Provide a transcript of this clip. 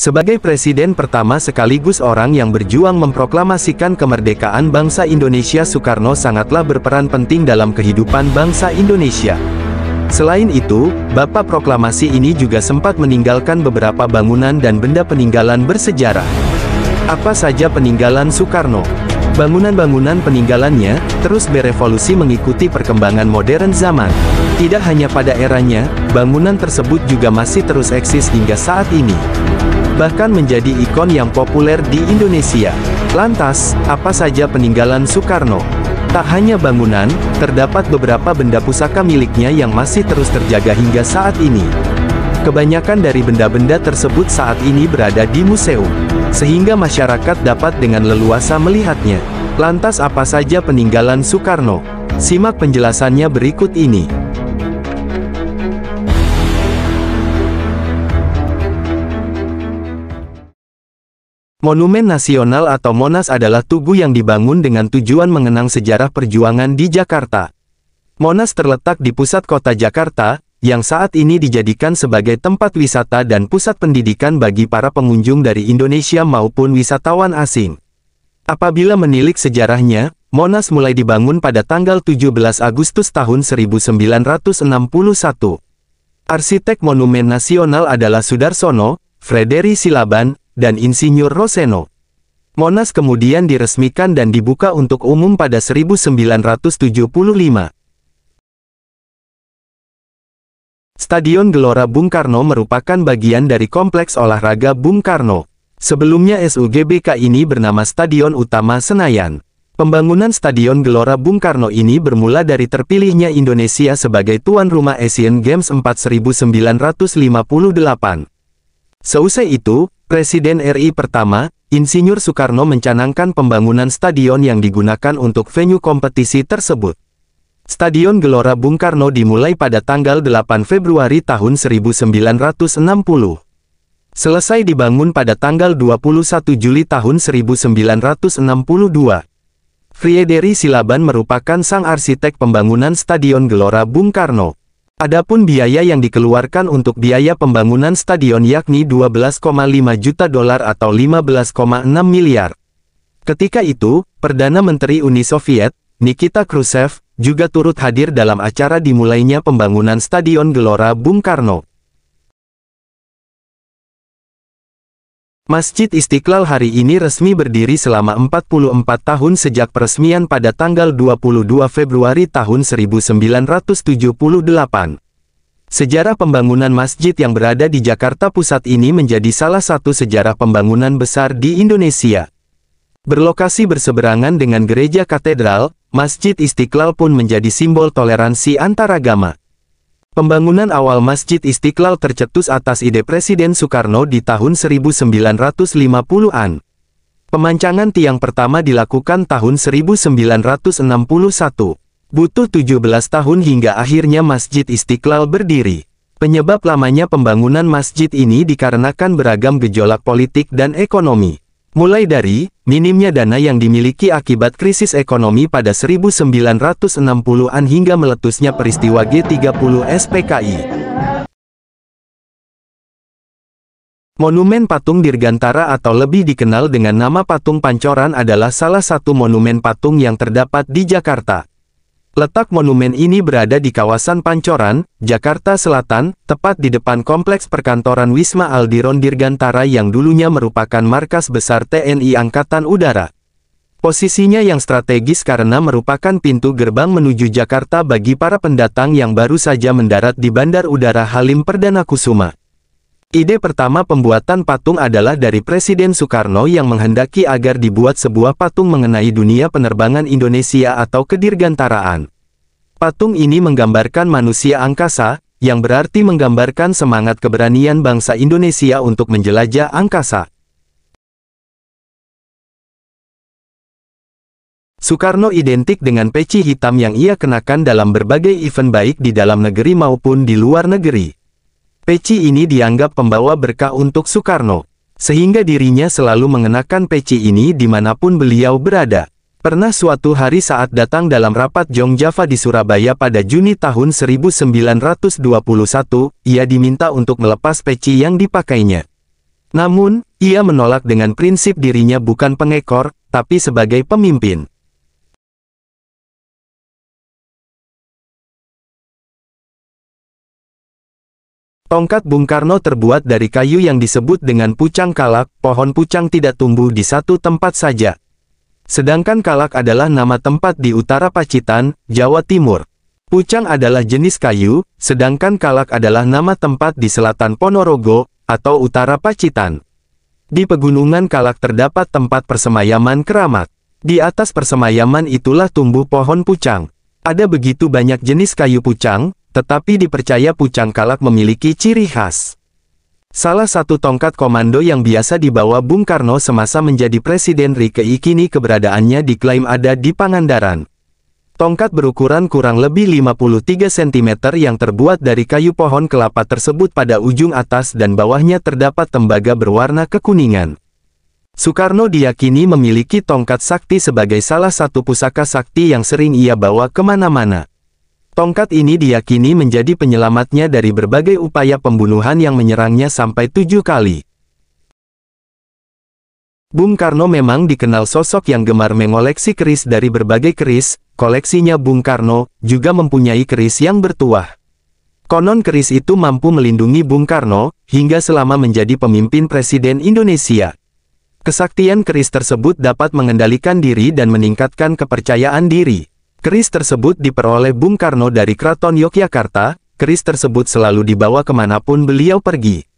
Sebagai presiden pertama sekaligus orang yang berjuang memproklamasikan kemerdekaan bangsa Indonesia Soekarno sangatlah berperan penting dalam kehidupan bangsa Indonesia. Selain itu, Bapak Proklamasi ini juga sempat meninggalkan beberapa bangunan dan benda peninggalan bersejarah. Apa saja peninggalan Soekarno? Bangunan-bangunan peninggalannya, terus berevolusi mengikuti perkembangan modern zaman. Tidak hanya pada eranya, bangunan tersebut juga masih terus eksis hingga saat ini bahkan menjadi ikon yang populer di Indonesia. Lantas, apa saja peninggalan Soekarno? Tak hanya bangunan, terdapat beberapa benda pusaka miliknya yang masih terus terjaga hingga saat ini. Kebanyakan dari benda-benda tersebut saat ini berada di museum, sehingga masyarakat dapat dengan leluasa melihatnya. Lantas apa saja peninggalan Soekarno? Simak penjelasannya berikut ini. Monumen Nasional atau Monas adalah tugu yang dibangun dengan tujuan mengenang sejarah perjuangan di Jakarta. Monas terletak di pusat kota Jakarta, yang saat ini dijadikan sebagai tempat wisata dan pusat pendidikan bagi para pengunjung dari Indonesia maupun wisatawan asing. Apabila menilik sejarahnya, Monas mulai dibangun pada tanggal 17 Agustus tahun 1961. Arsitek Monumen Nasional adalah Sudarsono, Frederi Silaban, dan Insinyur Roseno. Monas kemudian diresmikan dan dibuka untuk umum pada 1975. Stadion Gelora Bung Karno merupakan bagian dari Kompleks Olahraga Bung Karno. Sebelumnya SUGBK ini bernama Stadion Utama Senayan. Pembangunan Stadion Gelora Bung Karno ini bermula dari terpilihnya Indonesia sebagai tuan rumah Asian Games 4958. Seusai itu, Presiden RI pertama, Insinyur Soekarno mencanangkan pembangunan stadion yang digunakan untuk venue kompetisi tersebut. Stadion Gelora Bung Karno dimulai pada tanggal 8 Februari tahun 1960. Selesai dibangun pada tanggal 21 Juli tahun 1962. Friederi Silaban merupakan sang arsitek pembangunan Stadion Gelora Bung Karno. Adapun biaya yang dikeluarkan untuk biaya pembangunan stadion yakni 12,5 juta dolar atau 15,6 miliar. Ketika itu, Perdana Menteri Uni Soviet, Nikita Khrushchev, juga turut hadir dalam acara dimulainya pembangunan Stadion Gelora Bung Karno. Masjid Istiqlal hari ini resmi berdiri selama 44 tahun sejak peresmian pada tanggal 22 Februari tahun 1978. Sejarah pembangunan masjid yang berada di Jakarta Pusat ini menjadi salah satu sejarah pembangunan besar di Indonesia. Berlokasi berseberangan dengan gereja katedral, Masjid Istiqlal pun menjadi simbol toleransi antaragama. Pembangunan awal Masjid Istiqlal tercetus atas ide Presiden Soekarno di tahun 1950-an. Pemancangan tiang pertama dilakukan tahun 1961. Butuh 17 tahun hingga akhirnya Masjid Istiqlal berdiri. Penyebab lamanya pembangunan masjid ini dikarenakan beragam gejolak politik dan ekonomi. Mulai dari, minimnya dana yang dimiliki akibat krisis ekonomi pada 1960-an hingga meletusnya peristiwa G30 SPKI. Monumen Patung Dirgantara atau lebih dikenal dengan nama Patung Pancoran adalah salah satu monumen patung yang terdapat di Jakarta. Letak monumen ini berada di kawasan Pancoran, Jakarta Selatan, tepat di depan kompleks perkantoran Wisma Aldiron Dirgantara yang dulunya merupakan markas besar TNI Angkatan Udara. Posisinya yang strategis karena merupakan pintu gerbang menuju Jakarta bagi para pendatang yang baru saja mendarat di Bandar Udara Halim Perdana Kusuma. Ide pertama pembuatan patung adalah dari Presiden Soekarno yang menghendaki agar dibuat sebuah patung mengenai dunia penerbangan Indonesia atau kedirgantaraan. Patung ini menggambarkan manusia angkasa, yang berarti menggambarkan semangat keberanian bangsa Indonesia untuk menjelajah angkasa. Soekarno identik dengan peci hitam yang ia kenakan dalam berbagai event baik di dalam negeri maupun di luar negeri. Peci ini dianggap pembawa berkah untuk Soekarno, sehingga dirinya selalu mengenakan peci ini dimanapun beliau berada. Pernah suatu hari saat datang dalam rapat Jong Java di Surabaya pada Juni tahun 1921, ia diminta untuk melepas peci yang dipakainya. Namun, ia menolak dengan prinsip dirinya bukan pengekor, tapi sebagai pemimpin. Tongkat Bung Karno terbuat dari kayu yang disebut dengan pucang kalak, pohon pucang tidak tumbuh di satu tempat saja. Sedangkan kalak adalah nama tempat di utara Pacitan, Jawa Timur. Pucang adalah jenis kayu, sedangkan kalak adalah nama tempat di selatan Ponorogo, atau utara Pacitan. Di pegunungan kalak terdapat tempat persemayaman keramat. Di atas persemayaman itulah tumbuh pohon pucang. Ada begitu banyak jenis kayu pucang, tetapi dipercaya Pucang Kalak memiliki ciri khas. Salah satu tongkat komando yang biasa dibawa Bung Karno semasa menjadi Presiden RIKI kini keberadaannya diklaim ada di Pangandaran. Tongkat berukuran kurang lebih 53 cm yang terbuat dari kayu pohon kelapa tersebut pada ujung atas dan bawahnya terdapat tembaga berwarna kekuningan. Soekarno diyakini memiliki tongkat sakti sebagai salah satu pusaka sakti yang sering ia bawa kemana-mana. Tongkat ini diyakini menjadi penyelamatnya dari berbagai upaya pembunuhan yang menyerangnya sampai tujuh kali. Bung Karno memang dikenal sosok yang gemar mengoleksi keris dari berbagai keris, koleksinya Bung Karno juga mempunyai keris yang bertuah. Konon keris itu mampu melindungi Bung Karno, hingga selama menjadi pemimpin Presiden Indonesia. Kesaktian keris tersebut dapat mengendalikan diri dan meningkatkan kepercayaan diri. Keris tersebut diperoleh Bung Karno dari Kraton Yogyakarta, keris tersebut selalu dibawa kemanapun beliau pergi.